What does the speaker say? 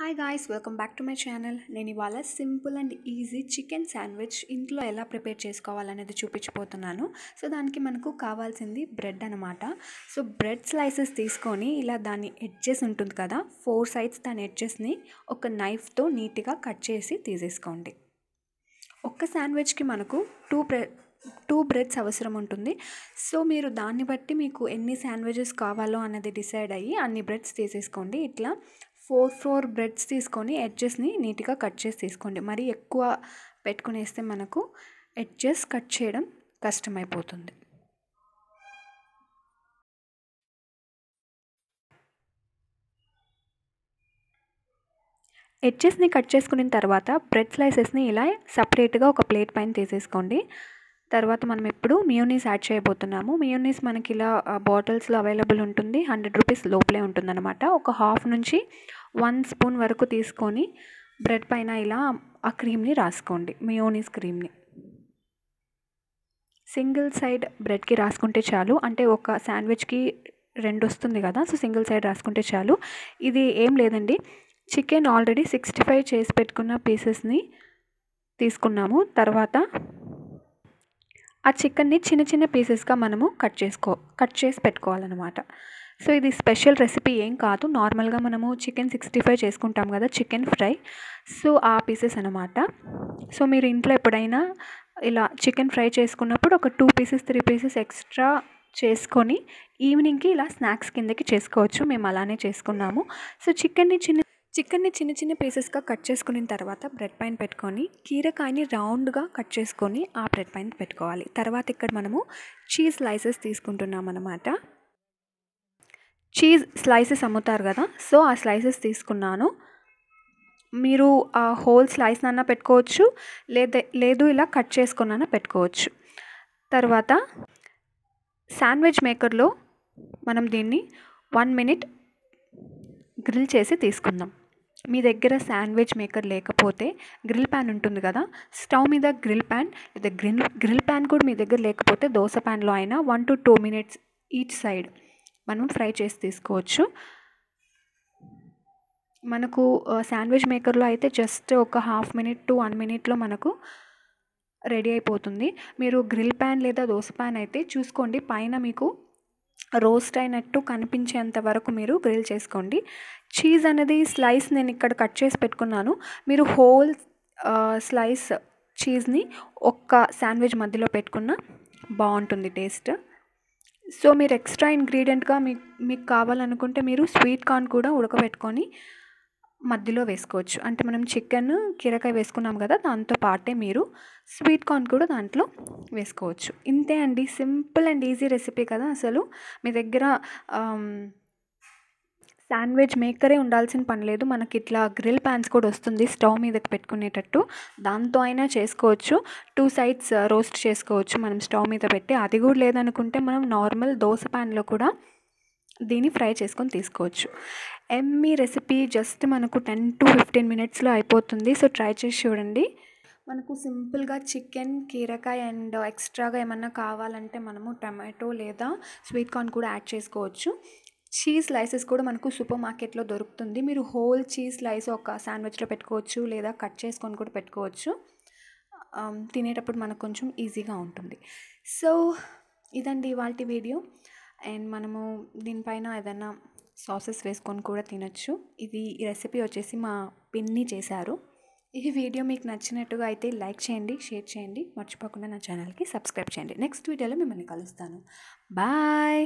hi guys welcome back to my channel నేను ఇవాళ simple and easy chicken sandwich ఇంట్లో ఎలా ప్రిపేర్ చేసుకోవాలనేది చూపించిపోతున్నాను సో దానికి మనకు కావాల్సింది బ్రెడ్ అనమాట సో బ్రెడ్ స్లైసెస్ తీసుకొని ఇలా దాని ఎడ్జెస్ ఉంటుంది కదా ఫోర్ సైడ్స్ దాని ఎడ్జెస్ని ఒక నైఫ్తో నీట్గా కట్ చేసి తీసేసుకోండి ఒక్క శాండ్విచ్కి మనకు టూ బ్రె టూ బ్రెడ్స్ అవసరం ఉంటుంది సో మీరు దాన్ని బట్టి మీకు ఎన్ని శాండ్విచెస్ కావాలో అన్నది డిసైడ్ అయ్యి అన్ని బ్రెడ్స్ తీసేసుకోండి ఇట్లా ఫోర్ ఫోర్ బ్రెడ్స్ తీసుకొని ఎడ్జెస్ని నీట్గా కట్ చేసి తీసుకోండి మరి ఎక్కువ పెట్టుకునేస్తే మనకు ఎడ్జెస్ కట్ చేయడం కష్టమైపోతుంది ఎడ్జెస్ని కట్ చేసుకున్న తర్వాత బ్రెడ్ స్లైసెస్ని ఇలా సపరేట్గా ఒక ప్లేట్ పైన తీసేసుకోండి తర్వాత మనం ఇప్పుడు మియోనీస్ యాడ్ చేయబోతున్నాము మియోనీస్ మనకి ఇలా బాటిల్స్లో అవైలబుల్ ఉంటుంది హండ్రెడ్ రూపీస్ లోపలే ఉంటుందన్నమాట ఒక హాఫ్ నుంచి వన్ స్పూన్ వరకు తీసుకొని బ్రెడ్ పైన ఇలా ఆ క్రీమ్ని రాసుకోండి మియోనీస్ క్రీమ్ని సింగిల్ సైడ్ బ్రెడ్కి రాసుకుంటే చాలు అంటే ఒక శాండ్విచ్కి రెండు వస్తుంది కదా సో సింగిల్ సైడ్ రాసుకుంటే చాలు ఇది ఏం లేదండి చికెన్ ఆల్రెడీ సిక్స్టీ ఫైవ్ చేసి పెట్టుకున్న పీసెస్ని తీసుకున్నాము తర్వాత ఆ చికెన్ని చిన్న చిన్న పీసెస్గా మనము కట్ చేసుకో కట్ చేసి పెట్టుకోవాలన్నమాట సో ఇది స్పెషల్ రెసిపీ ఏం కాదు నార్మల్గా మనము చికెన్ సిక్స్టీ ఫైవ్ చేసుకుంటాం కదా చికెన్ ఫ్రై సో ఆ పీసెస్ అనమాట సో మీరు ఇంట్లో ఎప్పుడైనా ఇలా చికెన్ ఫ్రై చేసుకున్నప్పుడు ఒక two pieces three pieces extra చేసుకొని ఈవినింగ్కి ఇలా స్నాక్స్ కిందకి చేసుకోవచ్చు మేము అలానే చేసుకున్నాము సో చికెన్ని చిన్న చికెన్ని చిన్న చిన్న పీసెస్గా కట్ చేసుకున్న తర్వాత బ్రెడ్ పైన పెట్టుకొని కీరకాయని రౌండ్గా కట్ చేసుకొని ఆ బ్రెడ్ పైన పెట్టుకోవాలి తర్వాత ఇక్కడ మనము చీజ్ స్లైసెస్ తీసుకుంటున్నాం అన్నమాట చీజ్ స్లైసెస్ అమ్ముతారు కదా సో ఆ స్లైసెస్ తీసుకున్నాను మీరు ఆ హోల్ స్లైస్ అన్నా పెట్టుకోవచ్చు లేదా లేదు ఇలా కట్ చేసుకున్న పెట్టుకోవచ్చు తర్వాత శాండ్విచ్ మేకర్లో మనం దీన్ని వన్ మినిట్ గ్రిల్ చేసి తీసుకుందాం మీ దగ్గర శాండ్విచ్ మేకర్ లేకపోతే గ్రిల్ ప్యాన్ ఉంటుంది కదా స్టవ్ మీద గ్రిల్ ప్యాన్ లేదా గ్రిల్ గ్రిల్ ప్యాన్ కూడా మీ దగ్గర లేకపోతే దోశ ప్యాన్లో అయినా one to two minutes each side మనం ఫ్రై చేసి తీసుకోవచ్చు మనకు శాండ్విచ్ మేకర్లో అయితే జస్ట్ ఒక హాఫ్ మినిట్ టు వన్ మినిట్లో మనకు రెడీ అయిపోతుంది మీరు గ్రిల్ ప్యాన్ లేదా దోశ ప్యాన్ అయితే చూసుకోండి పైన మీకు రోస్ట్ అయినట్టు కనిపించేంత వరకు మీరు గ్రిల్ చేసుకోండి చీజ్ అనేది స్లైస్ నేను ఇక్కడ కట్ చేసి పెట్టుకున్నాను మీరు హోల్ స్లైస్ చీజ్ని ఒక్క శాండ్విచ్ మధ్యలో పెట్టుకున్న బాగుంటుంది టేస్ట్ సో మీరు ఎక్స్ట్రా ఇంగ్రీడియంట్గా మీకు మీకు కావాలనుకుంటే మీరు స్వీట్ కార్న్ కూడా ఉడకబెట్టుకొని మధ్యలో వేసుకోవచ్చు అంటే మనం చికెన్ కీరకాయ వేసుకున్నాం కదా దాంతో పాటే మీరు స్వీట్ కార్న్ కూడా దాంట్లో వేసుకోవచ్చు ఇంతే అండి సింపుల్ అండ్ ఈజీ రెసిపీ కదా అసలు మీ దగ్గర శాండ్విచ్ మేకరే ఉండాల్సిన పని లేదు మనకి ఇట్లా గ్రిల్ ప్యాన్స్ కూడా వస్తుంది స్టవ్ మీదకి పెట్టుకునేటట్టు దాంతో అయినా చేసుకోవచ్చు టూ సైడ్స్ రోస్ట్ చేసుకోవచ్చు మనం స్టవ్ మీద పెట్టి అది కూడా లేదనుకుంటే మనం నార్మల్ దోశ ప్యాన్లో కూడా దీన్ని ఫ్రై చేసుకొని తీసుకోవచ్చు ఎమ్మీ రెసిపీ జస్ట్ మనకు టెన్ టు ఫిఫ్టీన్ మినిట్స్లో అయిపోతుంది సో ట్రై చేసి చూడండి మనకు సింపుల్గా చికెన్ కీరకాయ అండ్ ఎక్స్ట్రాగా ఏమన్నా కావాలంటే మనము టమాటో లేదా స్వీట్ కార్న్ కూడా యాడ్ చేసుకోవచ్చు చీజ్ స్లైసెస్ కూడా మనకు సూపర్ మార్కెట్లో దొరుకుతుంది మీరు హోల్ చీజ్ స్లైస్ ఒక శాండ్విచ్లో పెట్టుకోవచ్చు లేదా కట్ చేసుకొని కూడా పెట్టుకోవచ్చు తినేటప్పుడు మనకు కొంచెం ఈజీగా ఉంటుంది సో ఇదండి ఇవాళ వీడియో అండ్ మనము దీనిపైన ఏదైనా సాసెస్ వేసుకొని కూడా తినచ్చు ఇది ఈ రెసిపీ వచ్చేసి మా పిన్ని చేశారు ఈ వీడియో మీకు నచ్చినట్టుగా అయితే లైక్ చేయండి షేర్ చేయండి మర్చిపోకుండా నా ఛానల్కి సబ్స్క్రైబ్ చేయండి నెక్స్ట్ వీడియోలో మిమ్మల్ని కలుస్తాను బాయ్